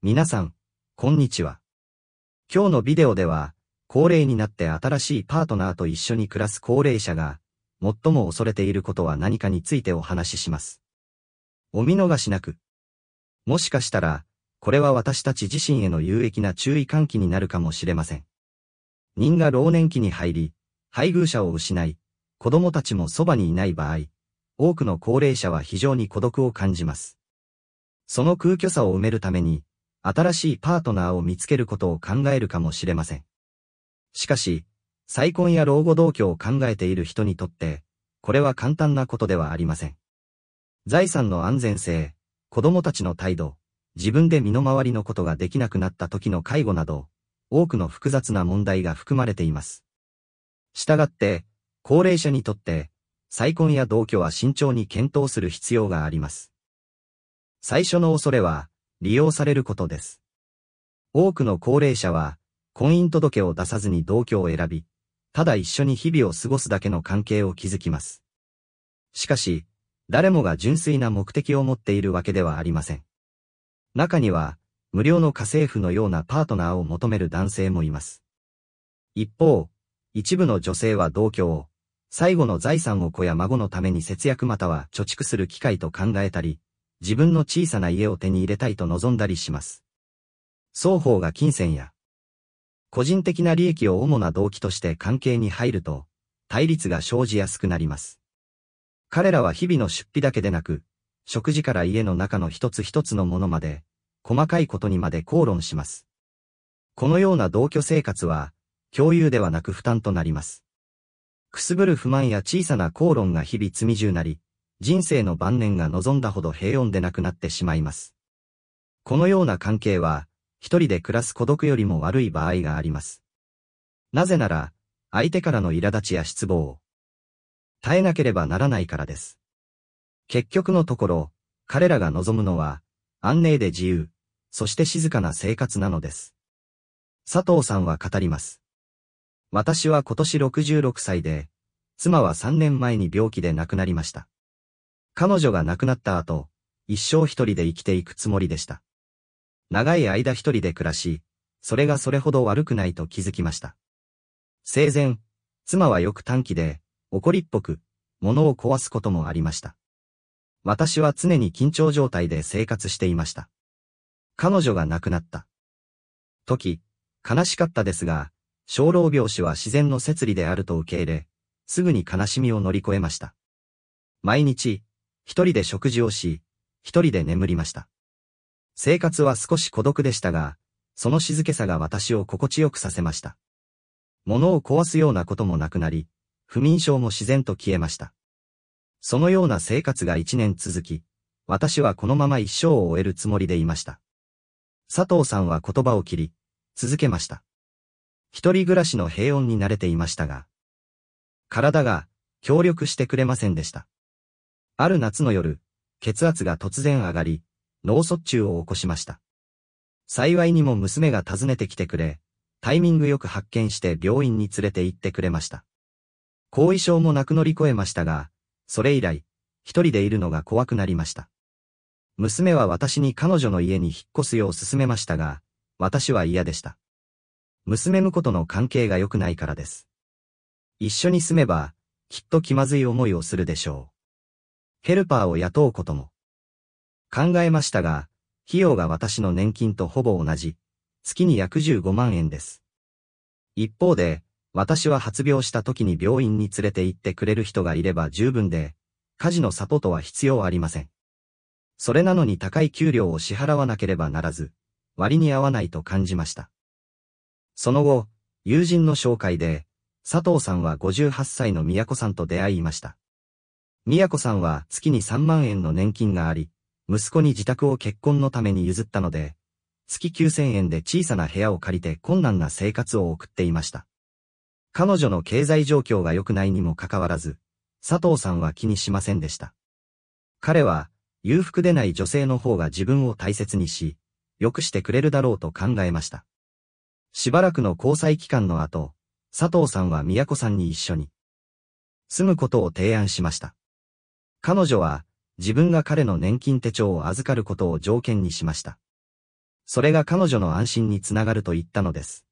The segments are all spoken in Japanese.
皆さん、こんにちは。今日のビデオでは、高齢になって新しいパートナーと一緒に暮らす高齢者が、最も恐れていることは何かについてお話しします。お見逃しなく。もしかしたら、これは私たち自身への有益な注意喚起になるかもしれません。人が老年期に入り、配偶者を失い、子供たちもそばにいない場合、多くの高齢者は非常に孤独を感じます。その空虚さを埋めるために、新しいパートナーを見つけることを考えるかもしれません。しかし、再婚や老後同居を考えている人にとって、これは簡単なことではありません。財産の安全性、子供たちの態度、自分で身の回りのことができなくなった時の介護など、多くの複雑な問題が含まれています。したがって、高齢者にとって、再婚や同居は慎重に検討する必要があります。最初の恐れは、利用されることです。多くの高齢者は、婚姻届を出さずに同居を選び、ただ一緒に日々を過ごすだけの関係を築きます。しかし、誰もが純粋な目的を持っているわけではありません。中には、無料の家政婦のようなパートナーを求める男性もいます。一方、一部の女性は同居を、最後の財産を子や孫のために節約または貯蓄する機会と考えたり、自分の小さな家を手に入れたいと望んだりします。双方が金銭や、個人的な利益を主な動機として関係に入ると、対立が生じやすくなります。彼らは日々の出費だけでなく、食事から家の中の一つ一つのものまで、細かいことにまで口論します。このような同居生活は、共有ではなく負担となります。くすぶる不満や小さな口論が日々積み重なり、人生の晩年が望んだほど平穏でなくなってしまいます。このような関係は、一人で暮らす孤独よりも悪い場合があります。なぜなら、相手からの苛立ちや失望を、耐えなければならないからです。結局のところ、彼らが望むのは、安寧で自由、そして静かな生活なのです。佐藤さんは語ります。私は今年66歳で、妻は3年前に病気で亡くなりました。彼女が亡くなった後、一生一人で生きていくつもりでした。長い間一人で暮らし、それがそれほど悪くないと気づきました。生前、妻はよく短気で、怒りっぽく、物を壊すこともありました。私は常に緊張状態で生活していました。彼女が亡くなった。時、悲しかったですが、小老病死は自然の摂理であると受け入れ、すぐに悲しみを乗り越えました。毎日、一人で食事をし、一人で眠りました。生活は少し孤独でしたが、その静けさが私を心地よくさせました。物を壊すようなこともなくなり、不眠症も自然と消えました。そのような生活が一年続き、私はこのまま一生を終えるつもりでいました。佐藤さんは言葉を切り、続けました。一人暮らしの平穏に慣れていましたが、体が協力してくれませんでした。ある夏の夜、血圧が突然上がり、脳卒中を起こしました。幸いにも娘が訪ねてきてくれ、タイミングよく発見して病院に連れて行ってくれました。後遺症もなく乗り越えましたが、それ以来、一人でいるのが怖くなりました。娘は私に彼女の家に引っ越すよう勧めましたが、私は嫌でした。娘婿との関係が良くないからです。一緒に住めば、きっと気まずい思いをするでしょう。ヘルパーを雇うことも。考えましたが、費用が私の年金とほぼ同じ、月に約15万円です。一方で、私は発病した時に病院に連れて行ってくれる人がいれば十分で、家事のサポートは必要ありません。それなのに高い給料を支払わなければならず、割に合わないと感じました。その後、友人の紹介で、佐藤さんは58歳の宮子さんと出会いました。宮子さんは月に3万円の年金があり、息子に自宅を結婚のために譲ったので、月9000円で小さな部屋を借りて困難な生活を送っていました。彼女の経済状況が良くないにもかかわらず、佐藤さんは気にしませんでした。彼は、裕福でない女性の方が自分を大切にし、良くしてくれるだろうと考えました。しばらくの交際期間の後、佐藤さんは宮子さんに一緒に、住むことを提案しました。彼女は自分が彼の年金手帳を預かることを条件にしました。それが彼女の安心につながると言ったのです。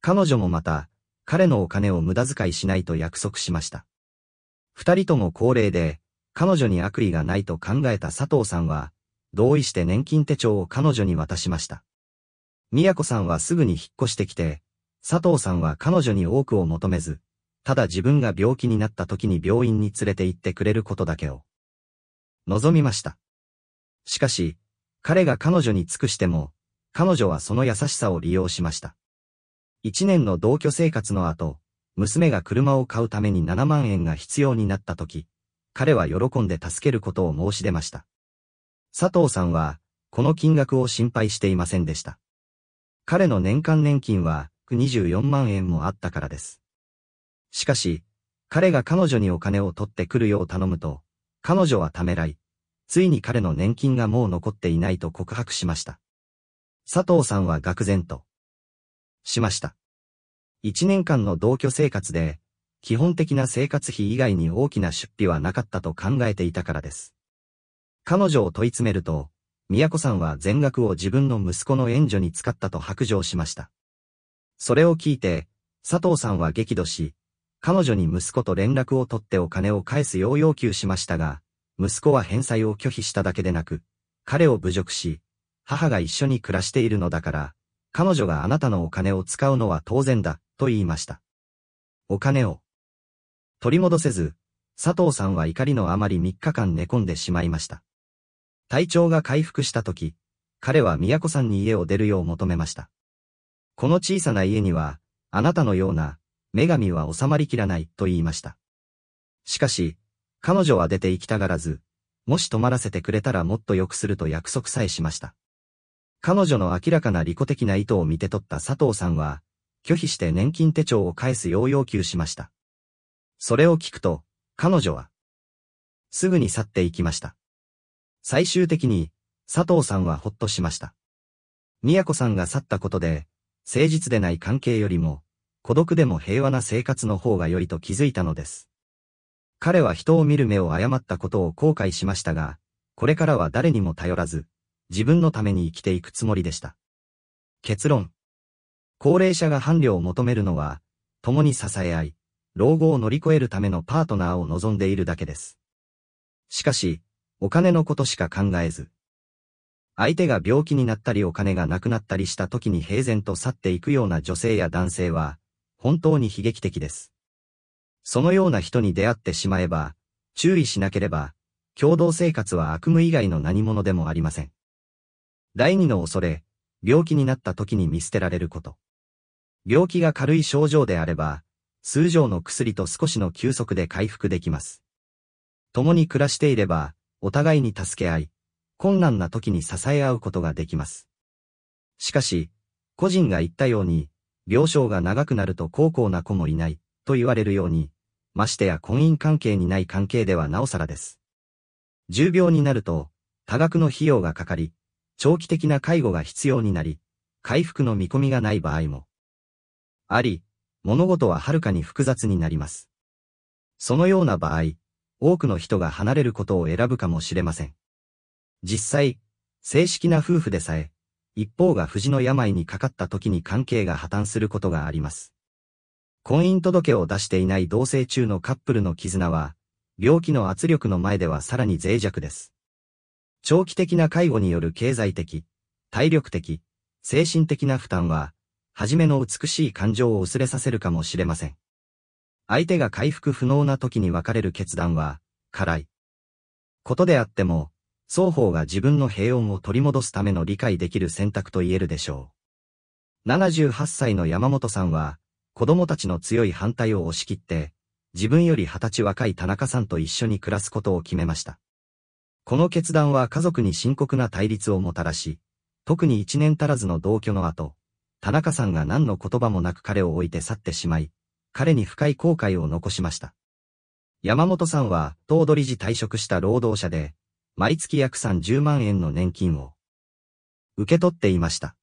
彼女もまた、彼のお金を無駄遣いしないと約束しました。二人とも高齢で、彼女に悪意がないと考えた佐藤さんは、同意して年金手帳を彼女に渡しました。宮子さんはすぐに引っ越してきて、佐藤さんは彼女に多くを求めず、ただ自分が病気になった時に病院に連れて行ってくれることだけを、望みました。しかし、彼が彼女に尽くしても、彼女はその優しさを利用しました。一年の同居生活の後、娘が車を買うために7万円が必要になった時、彼は喜んで助けることを申し出ました。佐藤さんは、この金額を心配していませんでした。彼の年間年金は、24万円もあったからです。しかし、彼が彼女にお金を取ってくるよう頼むと、彼女はためらい、ついに彼の年金がもう残っていないと告白しました。佐藤さんは愕然と、しました。一年間の同居生活で、基本的な生活費以外に大きな出費はなかったと考えていたからです。彼女を問い詰めると、宮子さんは全額を自分の息子の援助に使ったと白状しました。それを聞いて、佐藤さんは激怒し、彼女に息子と連絡を取ってお金を返すよう要求しましたが、息子は返済を拒否しただけでなく、彼を侮辱し、母が一緒に暮らしているのだから、彼女があなたのお金を使うのは当然だ、と言いました。お金を取り戻せず、佐藤さんは怒りのあまり3日間寝込んでしまいました。体調が回復した時、彼は宮子さんに家を出るよう求めました。この小さな家には、あなたのような女神は収まりきらないと言いました。しかし、彼女は出て行きたがらず、もし泊まらせてくれたらもっと良くすると約束さえしました。彼女の明らかな利己的な意図を見て取った佐藤さんは、拒否して年金手帳を返すよう要求しました。それを聞くと、彼女は、すぐに去っていきました。最終的に、佐藤さんはほっとしました。宮子さんが去ったことで、誠実でない関係よりも、孤独でも平和な生活の方が良いと気づいたのです。彼は人を見る目を誤ったことを後悔しましたが、これからは誰にも頼らず、自分のために生きていくつもりでした。結論。高齢者が伴侶を求めるのは、共に支え合い、老後を乗り越えるためのパートナーを望んでいるだけです。しかし、お金のことしか考えず、相手が病気になったりお金がなくなったりした時に平然と去っていくような女性や男性は、本当に悲劇的です。そのような人に出会ってしまえば、注意しなければ、共同生活は悪夢以外の何者でもありません。第二の恐れ、病気になった時に見捨てられること。病気が軽い症状であれば、通常の薬と少しの休息で回復できます。共に暮らしていれば、お互いに助け合い、困難な時に支え合うことができます。しかし、個人が言ったように、病床が長くなると高校な子もいない、と言われるように、ましてや婚姻関係にない関係ではなおさらです。重病になると、多額の費用がかかり、長期的な介護が必要になり、回復の見込みがない場合も。あり、物事ははるかに複雑になります。そのような場合、多くの人が離れることを選ぶかもしれません。実際、正式な夫婦でさえ、一方が藤の病にかかった時に関係が破綻することがあります。婚姻届を出していない同棲中のカップルの絆は、病気の圧力の前ではさらに脆弱です。長期的な介護による経済的、体力的、精神的な負担は、初めの美しい感情を薄れさせるかもしれません。相手が回復不能な時に別れる決断は、辛い。ことであっても、双方が自分の平穏を取り戻すための理解できる選択と言えるでしょう。78歳の山本さんは、子供たちの強い反対を押し切って、自分より二十歳若い田中さんと一緒に暮らすことを決めました。この決断は家族に深刻な対立をもたらし、特に1年足らずの同居の後、田中さんが何の言葉もなく彼を置いて去ってしまい、彼に深い後悔を残しました。山本さんは、頭取時退職した労働者で、毎月約30万円の年金を受け取っていました。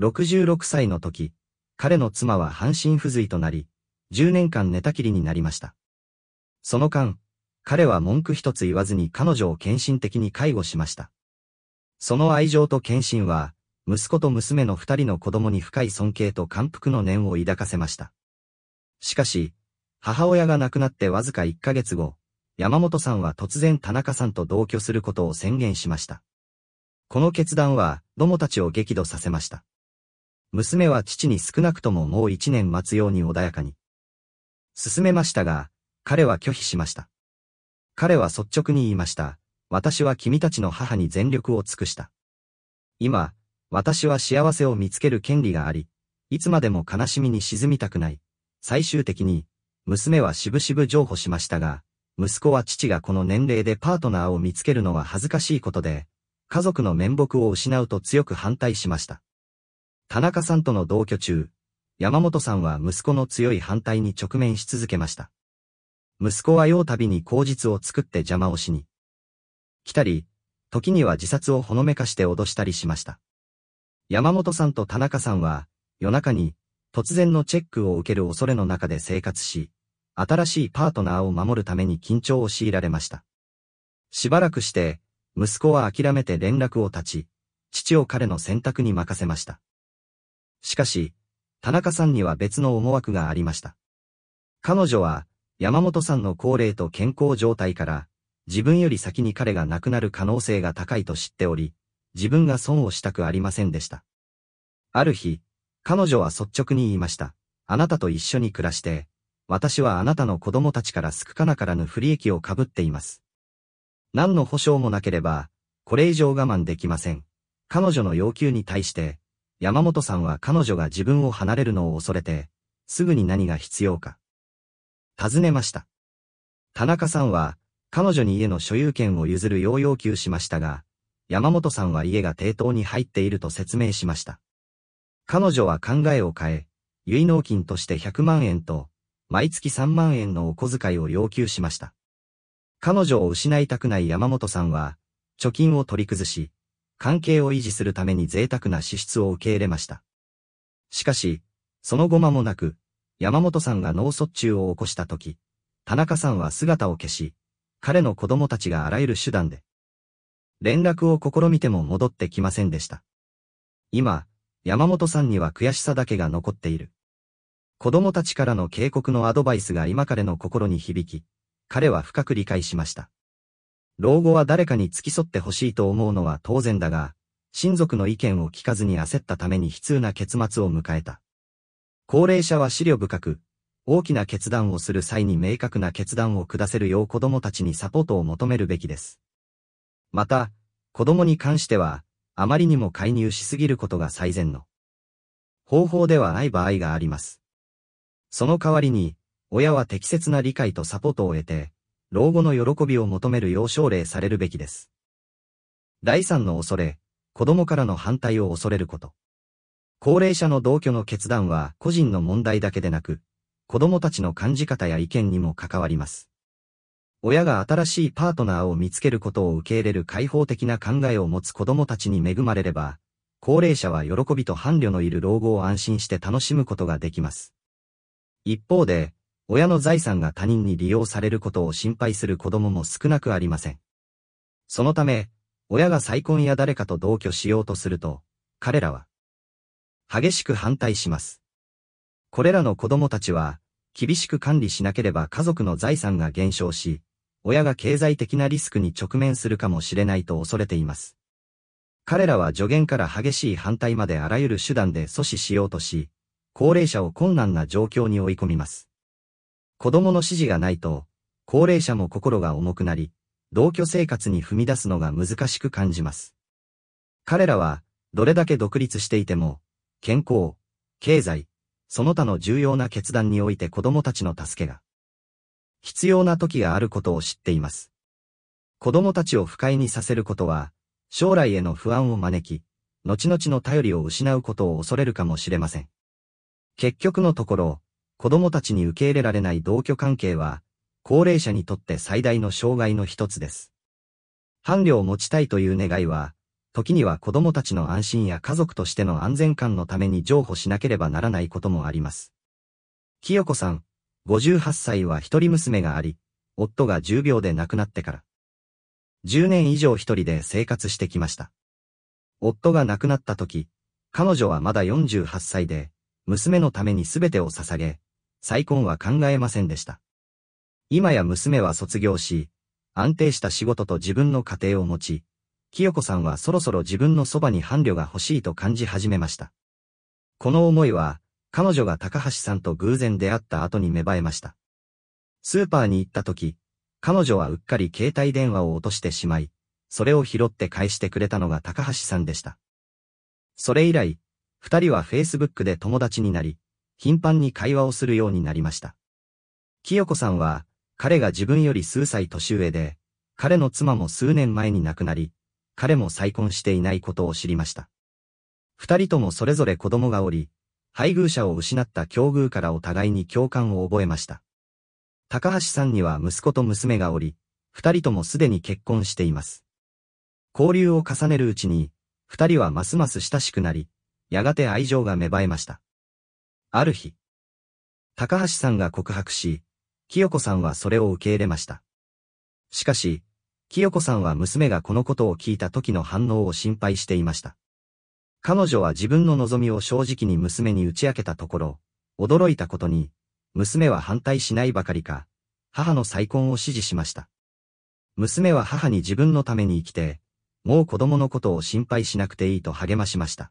66歳の時、彼の妻は半身不随となり、10年間寝たきりになりました。その間、彼は文句一つ言わずに彼女を献身的に介護しました。その愛情と献身は、息子と娘の二人の子供に深い尊敬と感服の念を抱かせました。しかし、母親が亡くなってわずか1ヶ月後、山本さんは突然田中さんと同居することを宣言しました。この決断は、どもたちを激怒させました。娘は父に少なくとももう一年待つように穏やかに。進めましたが、彼は拒否しました。彼は率直に言いました。私は君たちの母に全力を尽くした。今、私は幸せを見つける権利があり、いつまでも悲しみに沈みたくない。最終的に、娘はしぶしぶ譲歩しましたが、息子は父がこの年齢でパートナーを見つけるのは恥ずかしいことで、家族の面目を失うと強く反対しました。田中さんとの同居中、山本さんは息子の強い反対に直面し続けました。息子は用たびに口実を作って邪魔をしに。来たり、時には自殺をほのめかして脅したりしました。山本さんと田中さんは、夜中に、突然のチェックを受ける恐れの中で生活し、新しいパートナーを守るために緊張を強いられました。しばらくして、息子は諦めて連絡を立ち、父を彼の選択に任せました。しかし、田中さんには別の思惑がありました。彼女は、山本さんの高齢と健康状態から、自分より先に彼が亡くなる可能性が高いと知っており、自分が損をしたくありませんでした。ある日、彼女は率直に言いました。あなたと一緒に暮らして、私はあなたの子供たちから救かなからぬ不利益をかぶっています。何の保証もなければ、これ以上我慢できません。彼女の要求に対して、山本さんは彼女が自分を離れるのを恐れて、すぐに何が必要か。尋ねました。田中さんは、彼女に家の所有権を譲るよう要求しましたが、山本さんは家が抵当に入っていると説明しました。彼女は考えを変え、結納金として100万円と、毎月3万円のお小遣いを要求しました。彼女を失いたくない山本さんは、貯金を取り崩し、関係を維持するために贅沢な支出を受け入れました。しかし、その後間もなく、山本さんが脳卒中を起こした時、田中さんは姿を消し、彼の子供たちがあらゆる手段で、連絡を試みても戻ってきませんでした。今、山本さんには悔しさだけが残っている。子供たちからの警告のアドバイスが今彼の心に響き、彼は深く理解しました。老後は誰かに付き添ってほしいと思うのは当然だが、親族の意見を聞かずに焦ったために悲痛な結末を迎えた。高齢者は資料深く、大きな決断をする際に明確な決断を下せるよう子供たちにサポートを求めるべきです。また、子供に関しては、あまりにも介入しすぎることが最善の方法ではない場合があります。その代わりに、親は適切な理解とサポートを得て、老後の喜びを求める要奨励されるべきです。第三の恐れ、子供からの反対を恐れること。高齢者の同居の決断は個人の問題だけでなく、子供たちの感じ方や意見にも関わります。親が新しいパートナーを見つけることを受け入れる開放的な考えを持つ子供たちに恵まれれば、高齢者は喜びと伴侶のいる老後を安心して楽しむことができます。一方で、親の財産が他人に利用されることを心配する子供も少なくありません。そのため、親が再婚や誰かと同居しようとすると、彼らは、激しく反対します。これらの子供たちは、厳しく管理しなければ家族の財産が減少し、親が経済的なリスクに直面するかもしれないと恐れています。彼らは助言から激しい反対まであらゆる手段で阻止しようとし、高齢者を困難な状況に追い込みます。子供の指示がないと、高齢者も心が重くなり、同居生活に踏み出すのが難しく感じます。彼らは、どれだけ独立していても、健康、経済、その他の重要な決断において子供たちの助けが、必要な時があることを知っています。子供たちを不快にさせることは、将来への不安を招き、後々の頼りを失うことを恐れるかもしれません。結局のところ、子供たちに受け入れられない同居関係は、高齢者にとって最大の障害の一つです。伴侶を持ちたいという願いは、時には子供たちの安心や家族としての安全感のために譲歩しなければならないこともあります。清子さん、58歳は一人娘があり、夫が10秒で亡くなってから、10年以上一人で生活してきました。夫が亡くなった時、彼女はまだ48歳で、娘のために全てを捧げ、再婚は考えませんでした。今や娘は卒業し、安定した仕事と自分の家庭を持ち、清子さんはそろそろ自分のそばに伴侶が欲しいと感じ始めました。この思いは、彼女が高橋さんと偶然出会った後に芽生えました。スーパーに行った時、彼女はうっかり携帯電話を落としてしまい、それを拾って返してくれたのが高橋さんでした。それ以来、二人は Facebook で友達になり、頻繁に会話をするようになりました。清子さんは、彼が自分より数歳年上で、彼の妻も数年前に亡くなり、彼も再婚していないことを知りました。二人ともそれぞれ子供がおり、配偶者を失った境遇からお互いに共感を覚えました。高橋さんには息子と娘がおり、二人ともすでに結婚しています。交流を重ねるうちに、二人はますます親しくなり、やがて愛情が芽生えました。ある日、高橋さんが告白し、清子さんはそれを受け入れました。しかし、清子さんは娘がこのことを聞いた時の反応を心配していました。彼女は自分の望みを正直に娘に打ち明けたところ、驚いたことに、娘は反対しないばかりか、母の再婚を指示しました。娘は母に自分のために生きて、もう子供のことを心配しなくていいと励ましました。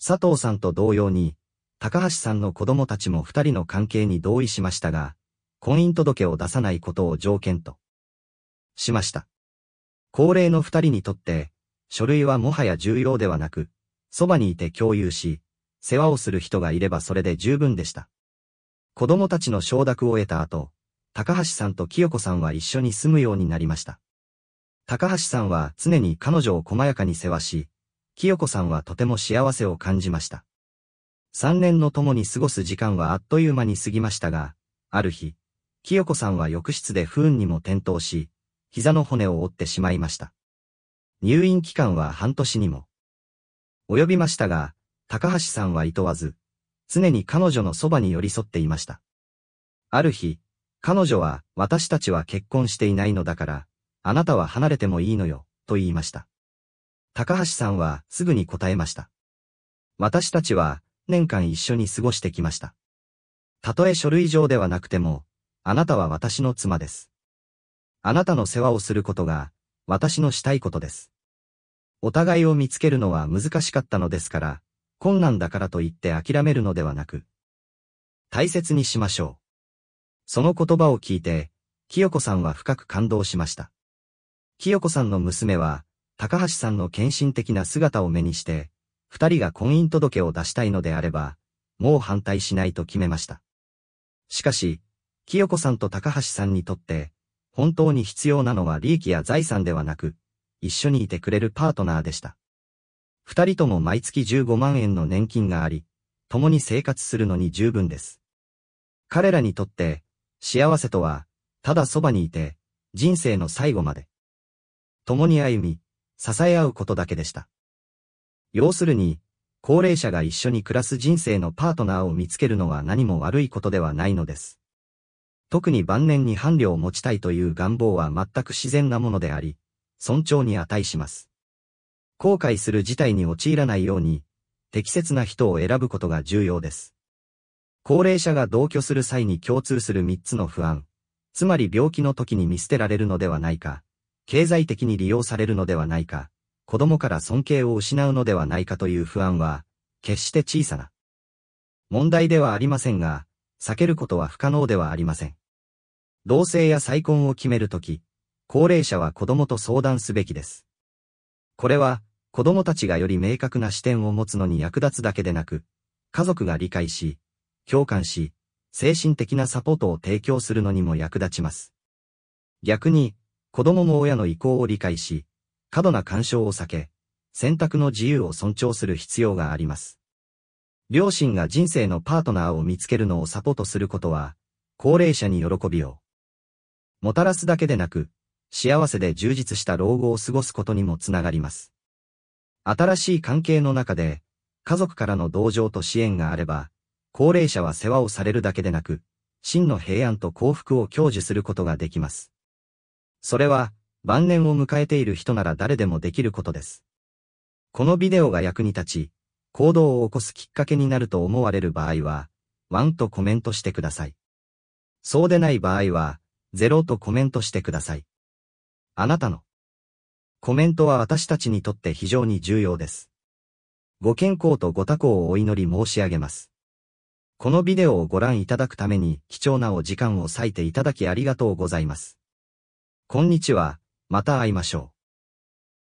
佐藤さんと同様に、高橋さんの子供たちも二人の関係に同意しましたが、婚姻届を出さないことを条件と、しました。高齢の二人にとって、書類はもはや重要ではなく、そばにいて共有し、世話をする人がいればそれで十分でした。子供たちの承諾を得た後、高橋さんと清子さんは一緒に住むようになりました。高橋さんは常に彼女を細やかに世話し、清子さんはとても幸せを感じました。3年の共に過ごす時間はあっという間に過ぎましたが、ある日、清子さんは浴室で不運にも転倒し、膝の骨を折ってしまいました。入院期間は半年にも。及びましたが、高橋さんは厭わず、常に彼女のそばに寄り添っていました。ある日、彼女は、私たちは結婚していないのだから、あなたは離れてもいいのよ、と言いました。高橋さんはすぐに答えました。私たちは年間一緒に過ごしてきました。たとえ書類上ではなくても、あなたは私の妻です。あなたの世話をすることが私のしたいことです。お互いを見つけるのは難しかったのですから、困難だからと言って諦めるのではなく、大切にしましょう。その言葉を聞いて、清子さんは深く感動しました。清子さんの娘は、高橋さんの献身的な姿を目にして、二人が婚姻届を出したいのであれば、もう反対しないと決めました。しかし、清子さんと高橋さんにとって、本当に必要なのは利益や財産ではなく、一緒にいてくれるパートナーでした。二人とも毎月15万円の年金があり、共に生活するのに十分です。彼らにとって、幸せとは、ただそばにいて、人生の最後まで。共に歩み、支え合うことだけでした。要するに、高齢者が一緒に暮らす人生のパートナーを見つけるのは何も悪いことではないのです。特に晩年に伴侶を持ちたいという願望は全く自然なものであり、尊重に値します。後悔する事態に陥らないように、適切な人を選ぶことが重要です。高齢者が同居する際に共通する3つの不安、つまり病気の時に見捨てられるのではないか、経済的に利用されるのではないか、子供から尊敬を失うのではないかという不安は、決して小さな問題ではありませんが、避けることは不可能ではありません。同性や再婚を決めるとき、高齢者は子供と相談すべきです。これは、子供たちがより明確な視点を持つのに役立つだけでなく、家族が理解し、共感し、精神的なサポートを提供するのにも役立ちます。逆に、子供も親の意向を理解し、過度な干渉を避け、選択の自由を尊重する必要があります。両親が人生のパートナーを見つけるのをサポートすることは、高齢者に喜びを、もたらすだけでなく、幸せで充実した老後を過ごすことにもつながります。新しい関係の中で、家族からの同情と支援があれば、高齢者は世話をされるだけでなく、真の平安と幸福を享受することができます。それは、晩年を迎えている人なら誰でもできることです。このビデオが役に立ち、行動を起こすきっかけになると思われる場合は、1とコメントしてください。そうでない場合は、0とコメントしてください。あなたのコメントは私たちにとって非常に重要です。ご健康とご多幸をお祈り申し上げます。このビデオをご覧いただくために貴重なお時間を割いていただきありがとうございます。こんにちは、また会いましょう。